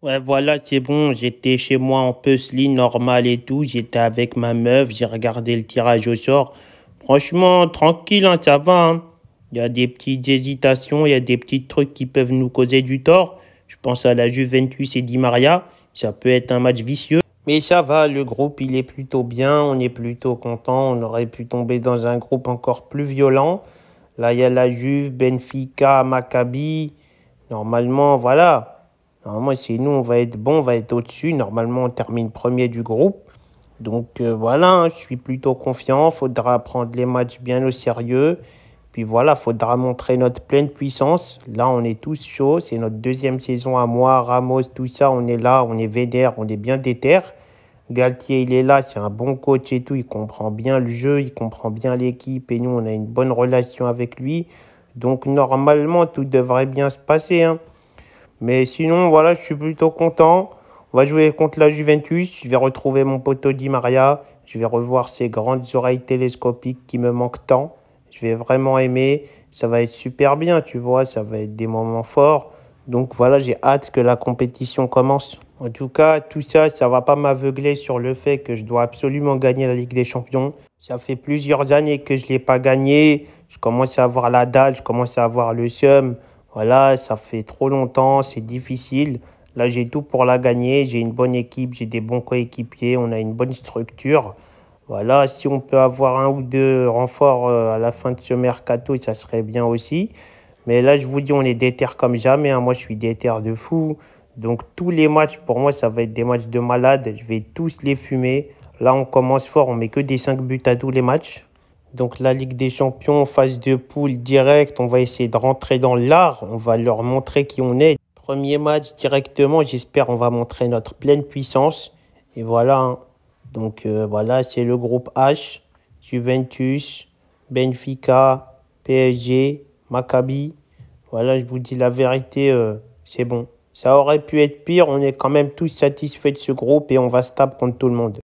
Ouais, voilà, c'est bon. J'étais chez moi en puzzle, normal et tout. J'étais avec ma meuf, j'ai regardé le tirage au sort. Franchement, tranquille, hein, ça va. Hein. Il y a des petites hésitations, il y a des petits trucs qui peuvent nous causer du tort. Je pense à la Juventus et Di Maria. Ça peut être un match vicieux. Mais ça va, le groupe, il est plutôt bien. On est plutôt content. On aurait pu tomber dans un groupe encore plus violent. Là, il y a la Juve, Benfica, Maccabi. Normalement, voilà. Normalement, si nous, on va être bon, on va être au-dessus. Normalement, on termine premier du groupe. Donc euh, voilà, hein, je suis plutôt confiant. Faudra prendre les matchs bien au sérieux. Puis voilà, faudra montrer notre pleine puissance. Là, on est tous chauds. C'est notre deuxième saison à moi, Ramos, tout ça. On est là, on est vénère, on est bien déter. Galtier, il est là, c'est un bon coach et tout. Il comprend bien le jeu, il comprend bien l'équipe. Et nous, on a une bonne relation avec lui. Donc normalement, tout devrait bien se passer. Hein. Mais sinon, voilà, je suis plutôt content. On va jouer contre la Juventus. Je vais retrouver mon poteau Di Maria. Je vais revoir ses grandes oreilles télescopiques qui me manquent tant. Je vais vraiment aimer. Ça va être super bien, tu vois. Ça va être des moments forts. Donc voilà, j'ai hâte que la compétition commence. En tout cas, tout ça, ça va pas m'aveugler sur le fait que je dois absolument gagner la Ligue des Champions. Ça fait plusieurs années que je ne l'ai pas gagné. Je commence à avoir la dalle, je commence à avoir le seum voilà, ça fait trop longtemps, c'est difficile. Là, j'ai tout pour la gagner. J'ai une bonne équipe, j'ai des bons coéquipiers, on a une bonne structure. Voilà, si on peut avoir un ou deux renforts euh, à la fin de ce mercato, ça serait bien aussi. Mais là, je vous dis, on est déter comme jamais. Hein. Moi, je suis déter de fou. Donc, tous les matchs, pour moi, ça va être des matchs de malade. Je vais tous les fumer. Là, on commence fort. On met que des 5 buts à tous les matchs. Donc la Ligue des Champions, phase de poule directe, on va essayer de rentrer dans l'art, on va leur montrer qui on est. Premier match directement, j'espère on va montrer notre pleine puissance. Et voilà, hein. donc euh, voilà, c'est le groupe H, Juventus, Benfica, PSG, Maccabi. Voilà, je vous dis la vérité, euh, c'est bon. Ça aurait pu être pire, on est quand même tous satisfaits de ce groupe et on va se taper contre tout le monde.